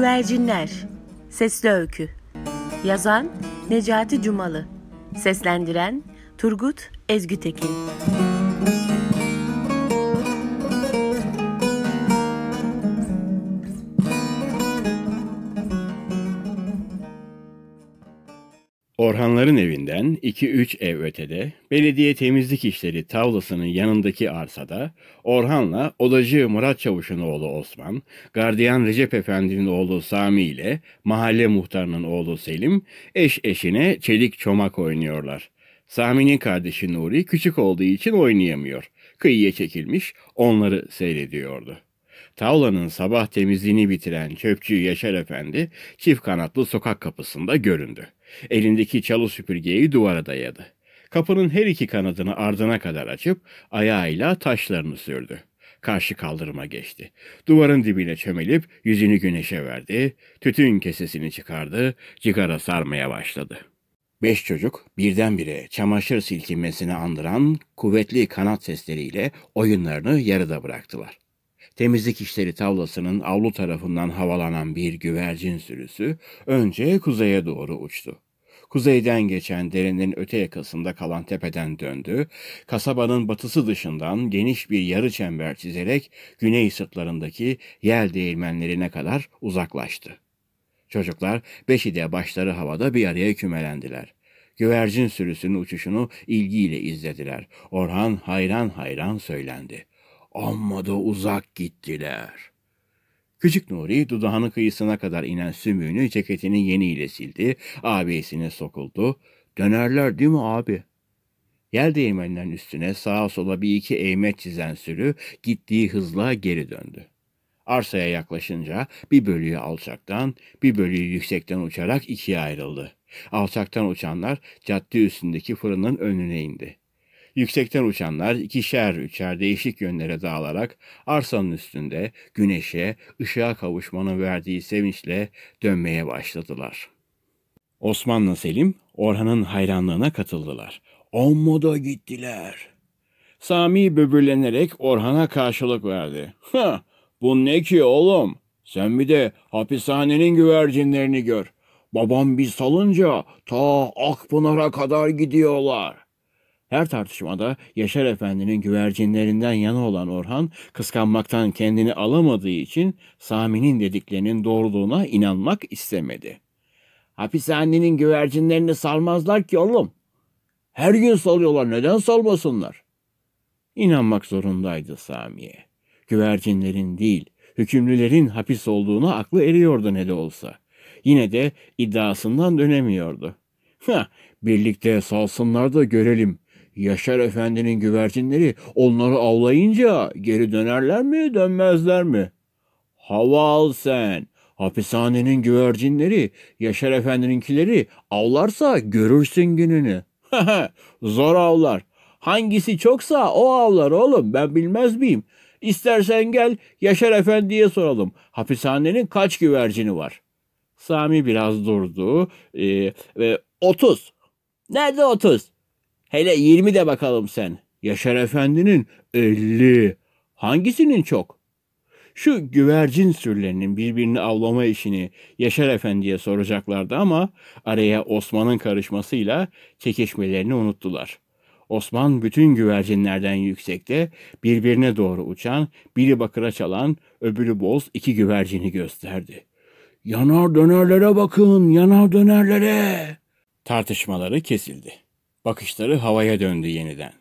Güvercinler Sesli Öykü Yazan Necati Cumalı Seslendiren Turgut Ezgütekin Orhanların evinden 2-3 ev ötede, belediye temizlik işleri tavlasının yanındaki arsada, Orhan'la odacı Murat Çavuş'un oğlu Osman, gardiyan Recep Efendi'nin oğlu Sami ile mahalle muhtarının oğlu Selim, eş eşine çelik çomak oynuyorlar. Sami'nin kardeşi Nuri küçük olduğu için oynayamıyor. Kıyıya çekilmiş, onları seyrediyordu. Tavlanın sabah temizliğini bitiren çöpçü Yaşar Efendi, çift kanatlı sokak kapısında göründü. Elindeki çalı süpürgeyi duvara dayadı. Kapının her iki kanadını ardına kadar açıp ayağıyla taşlarını sürdü. Karşı kaldırıma geçti. Duvarın dibine çömelip yüzünü güneşe verdi. Tütün kesesini çıkardı. Cigara sarmaya başladı. Beş çocuk birdenbire çamaşır silkinmesini andıran kuvvetli kanat sesleriyle oyunlarını yarıda bıraktılar. Temizlik işleri tavlasının avlu tarafından havalanan bir güvercin sürüsü önce kuzeye doğru uçtu. Kuzeyden geçen derenin öte yakasında kalan tepeden döndü, kasabanın batısı dışından geniş bir yarı çember çizerek güney sırtlarındaki yel değirmenlerine kadar uzaklaştı. Çocuklar beşi de başları havada bir araya kümelendiler. Güvercin sürüsünün uçuşunu ilgiyle izlediler. Orhan hayran hayran söylendi. Amma da uzak gittiler. Küçük Nuri dudağının kıyısına kadar inen sümüğünü ceketinin yeniyle sildi, abisine sokuldu. Dönerler değil mi abi? Yel değirmenlerin üstüne sağa sola bir iki eğme çizen sürü gittiği hızla geri döndü. Arsaya yaklaşınca bir bölüğü alçaktan, bir bölüğü yüksekten uçarak ikiye ayrıldı. Alçaktan uçanlar cadde üstündeki fırının önüne indi. Yüksekten uçanlar ikişer üçer değişik yönlere dağılarak arsanın üstünde güneşe, ışığa kavuşmanın verdiği sevinçle dönmeye başladılar. Osman'la Selim Orhan'ın hayranlığına katıldılar. On moda gittiler. Sami böbürlenerek Orhan'a karşılık verdi. Ha, bu ne ki oğlum? Sen bir de hapishanenin güvercinlerini gör. Babam bir salınca ta Akpınar'a kadar gidiyorlar. Her tartışmada Yaşar Efendi'nin güvercinlerinden yana olan Orhan, kıskanmaktan kendini alamadığı için Sami'nin dediklerinin doğruluğuna inanmak istemedi. Hapishanenin güvercinlerini salmazlar ki oğlum. Her gün salıyorlar, neden salmasınlar? İnanmak zorundaydı Sami'ye. Güvercinlerin değil, hükümlülerin hapis olduğuna aklı eriyordu ne de olsa. Yine de iddiasından dönemiyordu. Ha, birlikte salsınlar da görelim. Yaşar Efendi'nin güvercinleri onları avlayınca geri dönerler mi dönmezler mi? Hava al sen. Hapishanenin güvercinleri Yaşar Efendi'ninkileri avlarsa görürsün gününü. Zor avlar. Hangisi çoksa o avlar oğlum ben bilmez miyim? İstersen gel Yaşar Efendi'ye soralım. Hapishanenin kaç güvercini var? Sami biraz durdu ee, ve 30. Nerede 30? Hele 20 de bakalım sen. Yaşar Efendi'nin 50. Hangisinin çok? Şu güvercin sürülerinin birbirini avlama işini Yaşar Efendi'ye soracaklardı ama araya Osman'ın karışmasıyla çekişmelerini unuttular. Osman bütün güvercinlerden yüksekte birbirine doğru uçan, biri bakıra çalan, öbürü boz iki güvercini gösterdi. Yanar dönerlere bakın, yanar dönerlere! Tartışmaları kesildi. Bakışları havaya döndü yeniden.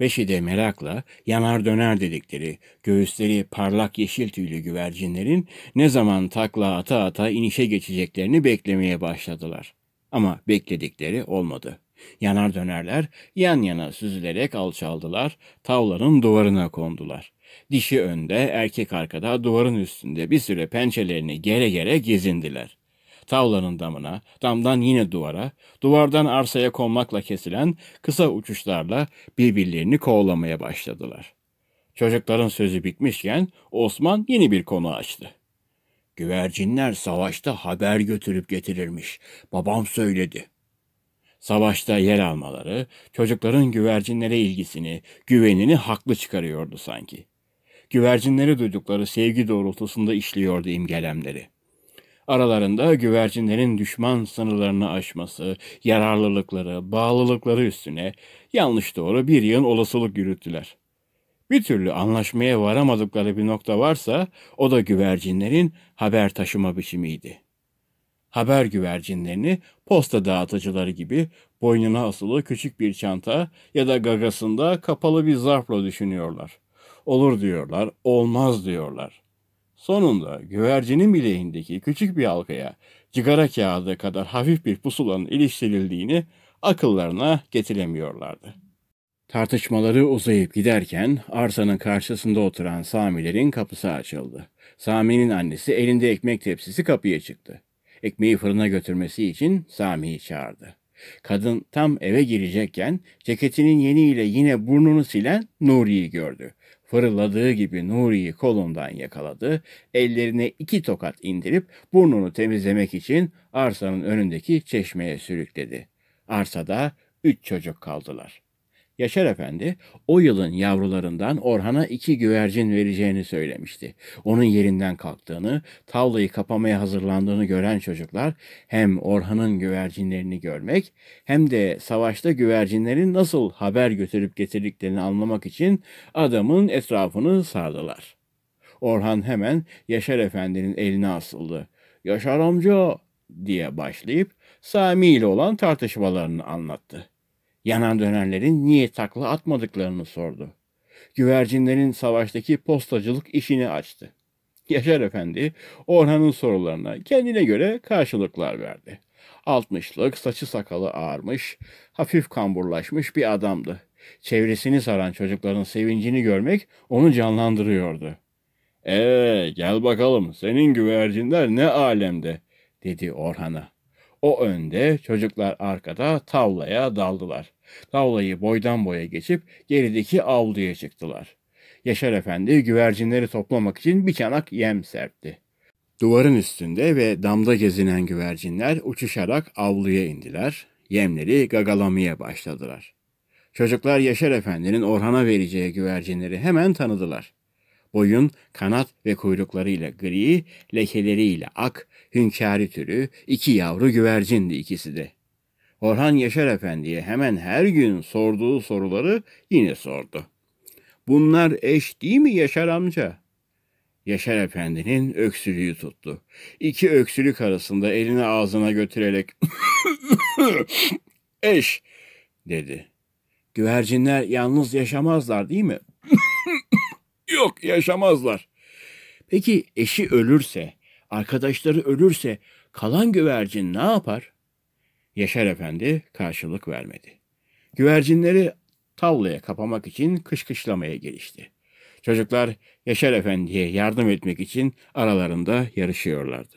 Beşi de merakla yanar döner dedikleri göğüsleri parlak yeşil tüylü güvercinlerin ne zaman takla ata ata inişe geçeceklerini beklemeye başladılar. Ama bekledikleri olmadı. Yanar dönerler yan yana süzülerek alçaldılar, tavlanın duvarına kondular. Dişi önde, erkek arkada duvarın üstünde bir süre pençelerini gere gere gezindiler tavlanın damına, damdan yine duvara, duvardan arsaya konmakla kesilen kısa uçuşlarla birbirlerini kovalamaya başladılar. Çocukların sözü bitmişken Osman yeni bir konu açtı. Güvercinler savaşta haber götürüp getirirmiş. Babam söyledi. Savaşta yer almaları çocukların güvercinlere ilgisini, güvenini haklı çıkarıyordu sanki. Güvercinleri duydukları sevgi doğrultusunda işliyordu imgelemleri. Aralarında güvercinlerin düşman sınırlarını aşması, yararlılıkları, bağlılıkları üstüne yanlış doğru bir yığın olasılık yürüttüler. Bir türlü anlaşmaya varamadıkları bir nokta varsa o da güvercinlerin haber taşıma biçimiydi. Haber güvercinlerini posta dağıtıcıları gibi boynuna asılı küçük bir çanta ya da gagasında kapalı bir zarfla düşünüyorlar. Olur diyorlar, olmaz diyorlar. Sonunda güvercinin bileğindeki küçük bir halkaya cigara kağıdı kadar hafif bir pusulanın iliştirildiğini akıllarına getiremiyorlardı. Tartışmaları uzayıp giderken arsanın karşısında oturan Samilerin kapısı açıldı. Sami'nin annesi elinde ekmek tepsisi kapıya çıktı. Ekmeği fırına götürmesi için Sami'yi çağırdı. Kadın tam eve girecekken ceketinin yeniyle yine burnunu silen Nuri'yi gördü. Fırladığı gibi Nuri'yi kolundan yakaladı, ellerine iki tokat indirip burnunu temizlemek için arsanın önündeki çeşmeye sürükledi. Arsada üç çocuk kaldılar. Yaşar Efendi o yılın yavrularından Orhan'a iki güvercin vereceğini söylemişti. Onun yerinden kalktığını, tavlayı kapamaya hazırlandığını gören çocuklar hem Orhan'ın güvercinlerini görmek hem de savaşta güvercinlerin nasıl haber götürüp getirdiklerini anlamak için adamın etrafını sardılar. Orhan hemen Yaşar Efendi'nin eline asıldı. Yaşar amca diye başlayıp Sami ile olan tartışmalarını anlattı. Yanan dönenlerin niye takla atmadıklarını sordu. Güvercinlerin savaştaki postacılık işini açtı. Yaşar Efendi Orhan'ın sorularına kendine göre karşılıklar verdi. Altmışlık, saçı sakalı ağarmış, hafif kamburlaşmış bir adamdı. Çevresini saran çocukların sevincini görmek onu canlandırıyordu. Ee, gel bakalım senin güvercinler ne alemde dedi Orhan'a. O önde, çocuklar arkada tavlaya daldılar. Tavlayı boydan boya geçip gerideki avluya çıktılar. Yaşar Efendi güvercinleri toplamak için bir çanak yem serpti. Duvarın üstünde ve damda gezinen güvercinler uçuşarak avluya indiler. Yemleri gagalamaya başladılar. Çocuklar Yaşar Efendi'nin Orhan'a vereceği güvercinleri hemen tanıdılar boyun, kanat ve kuyruklarıyla gri, lekeleriyle ak, hünkâri türü, iki yavru güvercindi ikisi de. Orhan Yaşar Efendi'ye hemen her gün sorduğu soruları yine sordu. Bunlar eş değil mi Yaşar amca? Yaşar Efendi'nin öksürüğü tuttu. İki öksürük arasında elini ağzına götürerek eş dedi. Güvercinler yalnız yaşamazlar değil mi? Yok yaşamazlar. Peki eşi ölürse, arkadaşları ölürse kalan güvercin ne yapar? Yaşar Efendi karşılık vermedi. Güvercinleri tavlaya kapamak için kışkışlamaya gelişti. Çocuklar Yaşar Efendi'ye yardım etmek için aralarında yarışıyorlardı.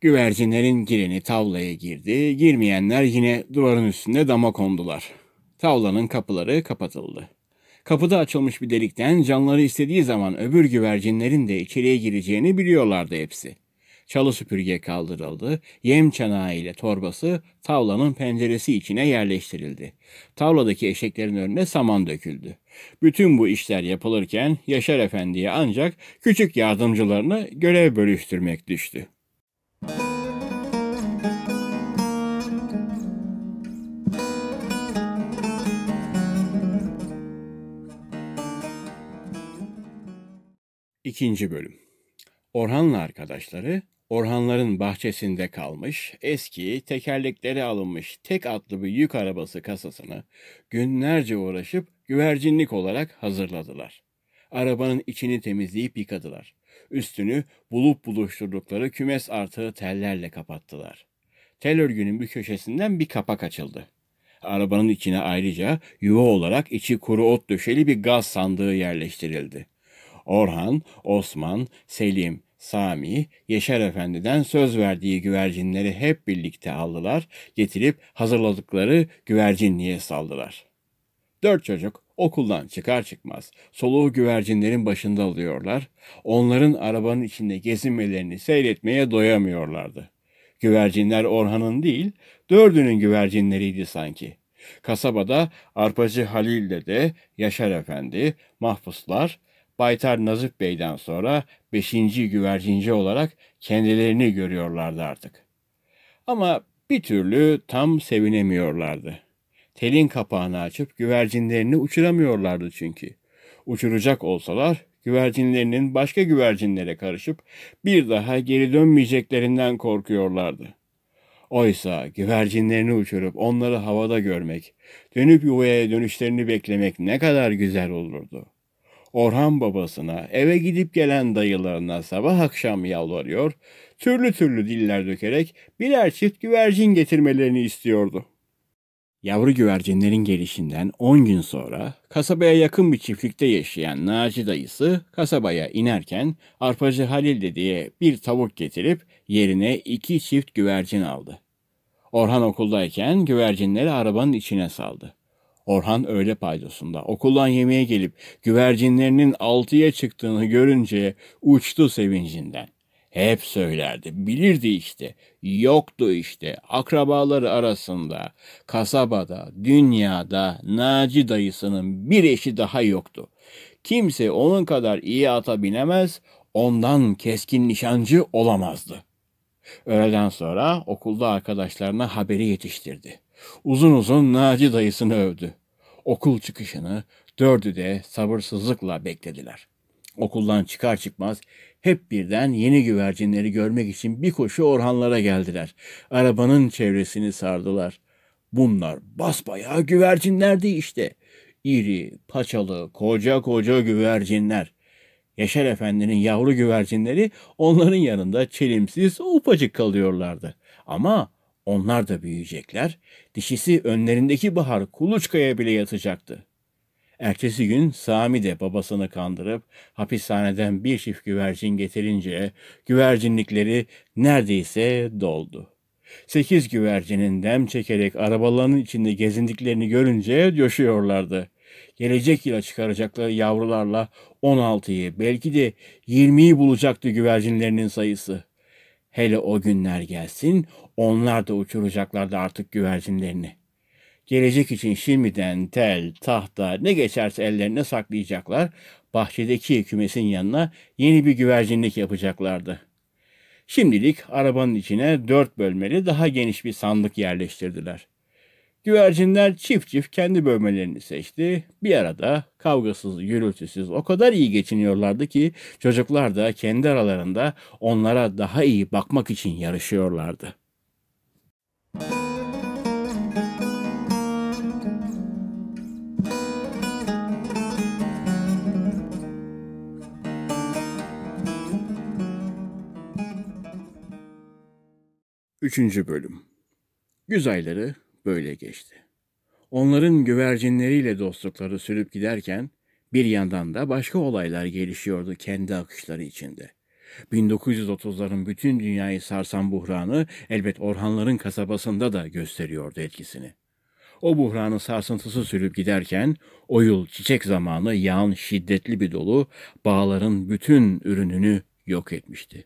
Güvercinlerin gireni tavlaya girdi, girmeyenler yine duvarın üstünde dama kondular. Tavlanın kapıları kapatıldı. Kapıda açılmış bir delikten canları istediği zaman öbür güvercinlerin de içeriye gireceğini biliyorlardı hepsi. Çalı süpürge kaldırıldı, yem çanağı ile torbası tavlanın penceresi içine yerleştirildi. Tavladaki eşeklerin önüne saman döküldü. Bütün bu işler yapılırken Yaşar Efendi'ye ancak küçük yardımcılarını görev bölüştürmek düştü. İkinci Bölüm Orhan'la arkadaşları Orhanların bahçesinde kalmış, eski, tekerlekleri alınmış tek atlı bir yük arabası kasasını günlerce uğraşıp güvercinlik olarak hazırladılar. Arabanın içini temizleyip yıkadılar. Üstünü bulup buluşturdukları kümes artığı tellerle kapattılar. Tel örgünün bir köşesinden bir kapak açıldı. Arabanın içine ayrıca yuva olarak içi kuru ot döşeli bir gaz sandığı yerleştirildi. Orhan, Osman, Selim, Sami, Yaşar Efendi'den söz verdiği güvercinleri hep birlikte aldılar, getirip hazırladıkları güvercinliğe saldılar. Dört çocuk okuldan çıkar çıkmaz soluğu güvercinlerin başında alıyorlar, onların arabanın içinde gezinmelerini seyretmeye doyamıyorlardı. Güvercinler Orhan'ın değil, dördünün güvercinleriydi sanki. Kasabada Arpacı Halil'de de Yaşar Efendi, Mahpuslar, Baytar Nazif Bey'den sonra beşinci güvercinci olarak kendilerini görüyorlardı artık. Ama bir türlü tam sevinemiyorlardı. Telin kapağını açıp güvercinlerini uçuramıyorlardı çünkü. Uçuracak olsalar güvercinlerinin başka güvercinlere karışıp bir daha geri dönmeyeceklerinden korkuyorlardı. Oysa güvercinlerini uçurup onları havada görmek, dönüp yuvaya dönüşlerini beklemek ne kadar güzel olurdu.'' Orhan babasına, eve gidip gelen dayılarına sabah akşam yalvarıyor, türlü türlü diller dökerek birer çift güvercin getirmelerini istiyordu. Yavru güvercinlerin gelişinden 10 gün sonra kasabaya yakın bir çiftlikte yaşayan Naci dayısı kasabaya inerken arpacı Halil dediği bir tavuk getirip yerine iki çift güvercin aldı. Orhan okuldayken güvercinleri arabanın içine saldı. Orhan öğle paydosunda okuldan yemeğe gelip güvercinlerinin altıya çıktığını görünce uçtu sevincinden. Hep söylerdi, bilirdi işte, yoktu işte, akrabaları arasında, kasabada, dünyada Naci dayısının bir eşi daha yoktu. Kimse onun kadar iyi ata binemez, ondan keskin nişancı olamazdı. Öğleden sonra okulda arkadaşlarına haberi yetiştirdi. Uzun uzun Naci dayısını övdü. Okul çıkışını dördü de sabırsızlıkla beklediler. Okuldan çıkar çıkmaz hep birden yeni güvercinleri görmek için bir koşu Orhanlara geldiler. Arabanın çevresini sardılar. Bunlar basbayağı güvercinlerdi işte. İri, paçalı, koca koca güvercinler. Yaşar Efendi'nin yavru güvercinleri onların yanında çelimsiz ufacık kalıyorlardı. Ama onlar da büyüyecekler. Dişisi önlerindeki bahar kuluçkaya bile yatacaktı. Ertesi gün Sami de babasını kandırıp hapishaneden bir çift güvercin getirince güvercinlikleri neredeyse doldu. Sekiz güvercinin dem çekerek arabalarının içinde gezindiklerini görünce coşuyorlardı. Gelecek yıla çıkaracakları yavrularla 16'yı belki de 20'yi bulacaktı güvercinlerinin sayısı. Hele o günler gelsin, onlar da uçuracaklardı artık güvercinlerini. Gelecek için şimdiden tel, tahta ne geçerse ellerine saklayacaklar, bahçedeki kümesin yanına yeni bir güvercinlik yapacaklardı. Şimdilik arabanın içine dört bölmeli daha geniş bir sandık yerleştirdiler.'' Güvercinler çift çift kendi bölmelerini seçti. Bir arada kavgasız, gürültüsüz o kadar iyi geçiniyorlardı ki çocuklar da kendi aralarında onlara daha iyi bakmak için yarışıyorlardı. Üçüncü bölüm Güzelleri böyle geçti. Onların güvercinleriyle dostlukları sürüp giderken bir yandan da başka olaylar gelişiyordu kendi akışları içinde. 1930'ların bütün dünyayı sarsan buhranı elbet Orhanların kasabasında da gösteriyordu etkisini. O buhranın sarsıntısı sürüp giderken o yıl çiçek zamanı yağan şiddetli bir dolu bağların bütün ürününü yok etmişti.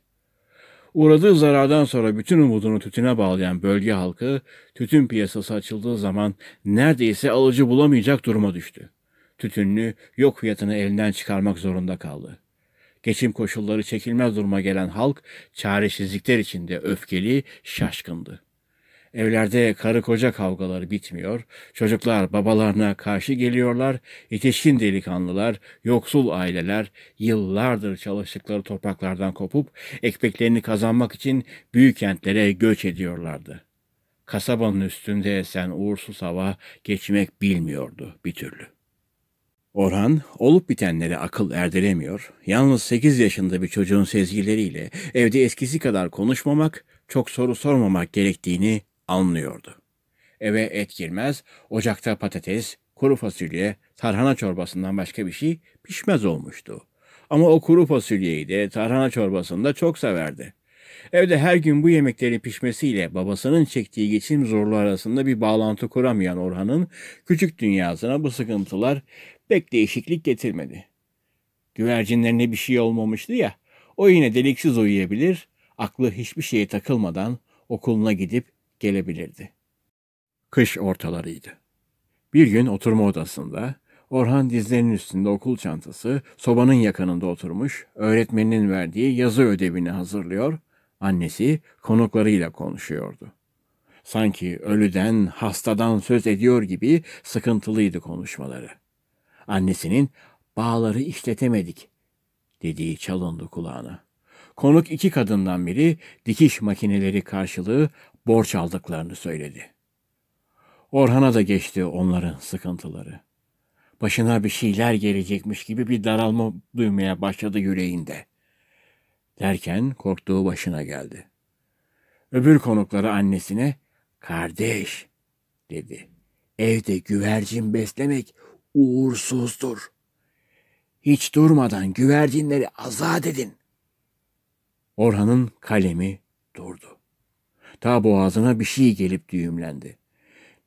Uğradığı zarardan sonra bütün umudunu tütüne bağlayan bölge halkı, tütün piyasası açıldığı zaman neredeyse alıcı bulamayacak duruma düştü. Tütünlü yok fiyatını elinden çıkarmak zorunda kaldı. Geçim koşulları çekilmez duruma gelen halk çaresizlikler içinde öfkeli, şaşkındı. Evlerde karı koca kavgaları bitmiyor. Çocuklar babalarına karşı geliyorlar. Yetişkin delikanlılar, yoksul aileler yıllardır çalıştıkları topraklardan kopup ekmeklerini kazanmak için büyük kentlere göç ediyorlardı. Kasabanın üstünde esen uğursuz hava geçmek bilmiyordu bir türlü. Orhan olup bitenlere akıl erdiremiyor, yalnız 8 yaşında bir çocuğun sezgileriyle evde eskisi kadar konuşmamak, çok soru sormamak gerektiğini anlıyordu. Eve et girmez, ocakta patates, kuru fasulye, tarhana çorbasından başka bir şey pişmez olmuştu. Ama o kuru fasulyeyi de tarhana çorbasını da çok severdi. Evde her gün bu yemeklerin pişmesiyle babasının çektiği geçim zorluğu arasında bir bağlantı kuramayan Orhan'ın küçük dünyasına bu sıkıntılar pek değişiklik getirmedi. Güvercinlerine bir şey olmamıştı ya, o yine deliksiz uyuyabilir, aklı hiçbir şeye takılmadan okuluna gidip gelebilirdi. Kış ortalarıydı. Bir gün oturma odasında Orhan dizlerinin üstünde okul çantası sobanın yakınında oturmuş, öğretmeninin verdiği yazı ödevini hazırlıyor, annesi konuklarıyla konuşuyordu. Sanki ölüden, hastadan söz ediyor gibi sıkıntılıydı konuşmaları. Annesinin bağları işletemedik dediği çalındı kulağına. Konuk iki kadından biri dikiş makineleri karşılığı borç aldıklarını söyledi. Orhan'a da geçti onların sıkıntıları. Başına bir şeyler gelecekmiş gibi bir daralma duymaya başladı yüreğinde. Derken korktuğu başına geldi. Öbür konukları annesine "Kardeş" dedi. "Evde güvercin beslemek uğursuzdur. Hiç durmadan güvercinleri azat edin." Orhan'ın kalemi durdu. Ta boğazına bir şey gelip düğümlendi.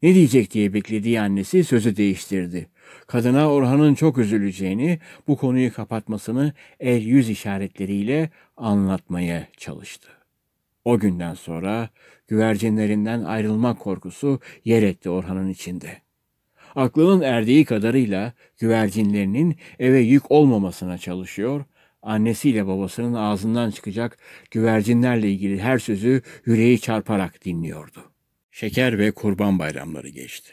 Ne diyecek diye beklediği annesi sözü değiştirdi. Kadına Orhan'ın çok üzüleceğini, bu konuyu kapatmasını el yüz işaretleriyle anlatmaya çalıştı. O günden sonra güvercinlerinden ayrılmak korkusu yer etti Orhan'ın içinde. Aklının erdiği kadarıyla güvercinlerinin eve yük olmamasına çalışıyor, annesiyle babasının ağzından çıkacak güvercinlerle ilgili her sözü yüreği çarparak dinliyordu. Şeker ve kurban bayramları geçti.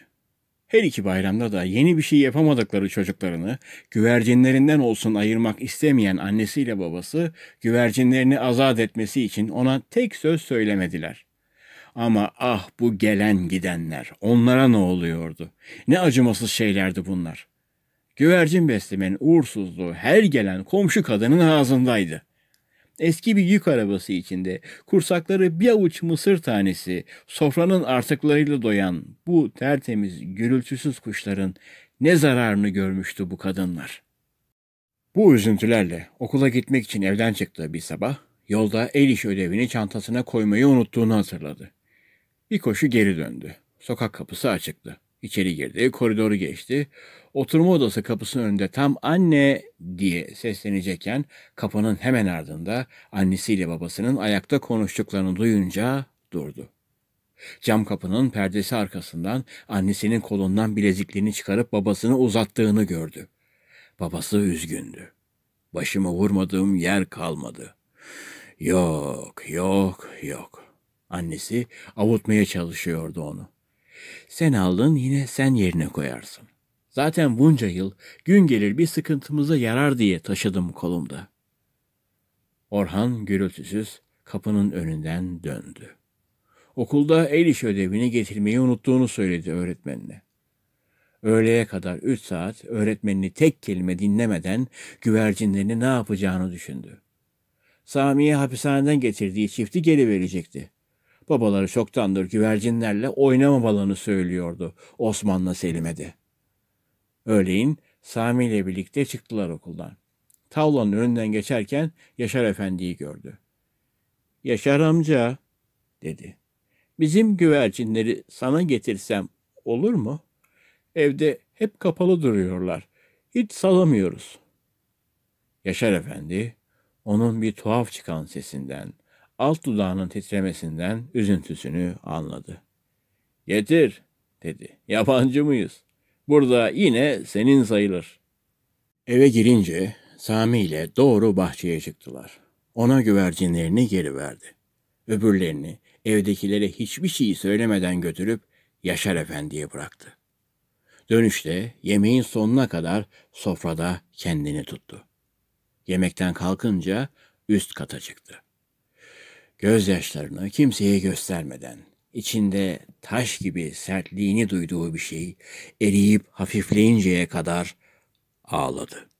Her iki bayramda da yeni bir şey yapamadıkları çocuklarını güvercinlerinden olsun ayırmak istemeyen annesiyle babası güvercinlerini azat etmesi için ona tek söz söylemediler. Ama ah bu gelen gidenler onlara ne oluyordu? Ne acımasız şeylerdi bunlar.'' Güvercin beslemenin uğursuzluğu her gelen komşu kadının ağzındaydı. Eski bir yük arabası içinde kursakları bir avuç mısır tanesi sofranın artıklarıyla doyan bu tertemiz gürültüsüz kuşların ne zararını görmüştü bu kadınlar. Bu üzüntülerle okula gitmek için evden çıktığı bir sabah yolda el iş ödevini çantasına koymayı unuttuğunu hatırladı. Bir koşu geri döndü. Sokak kapısı açıktı. İçeri girdi, koridoru geçti. Oturma odası kapısının önünde tam anne diye seslenecekken kapının hemen ardında annesiyle babasının ayakta konuştuklarını duyunca durdu. Cam kapının perdesi arkasından annesinin kolundan bileziklerini çıkarıp babasını uzattığını gördü. Babası üzgündü. Başımı vurmadığım yer kalmadı. Yok, yok, yok. Annesi avutmaya çalışıyordu onu. Sen aldın yine sen yerine koyarsın. Zaten bunca yıl gün gelir bir sıkıntımıza yarar diye taşıdım kolumda. Orhan gürültüsüz kapının önünden döndü. Okulda el iş ödevini getirmeyi unuttuğunu söyledi öğretmenine. Öğleye kadar üç saat öğretmenini tek kelime dinlemeden güvercinlerini ne yapacağını düşündü. Sami'ye hapishaneden getirdiği çifti geri verecekti. Babaları çoktandır güvercinlerle oynamamalarını söylüyordu Osman'la Selim'e de. Öğleyin Sami ile birlikte çıktılar okuldan. Tavlanın önünden geçerken Yaşar Efendi'yi gördü. Yaşar amca dedi. Bizim güvercinleri sana getirsem olur mu? Evde hep kapalı duruyorlar. Hiç salamıyoruz. Yaşar Efendi onun bir tuhaf çıkan sesinden alt dudağının titremesinden üzüntüsünü anladı. Getir, dedi. Yabancı mıyız? Burada yine senin sayılır. Eve girince Sami ile doğru bahçeye çıktılar. Ona güvercinlerini geri verdi. Öbürlerini evdekilere hiçbir şey söylemeden götürüp Yaşar Efendi'ye bıraktı. Dönüşte yemeğin sonuna kadar sofrada kendini tuttu. Yemekten kalkınca üst kata çıktı. Gözyaşlarını kimseye göstermeden, içinde taş gibi sertliğini duyduğu bir şey eriyip hafifleyinceye kadar ağladı.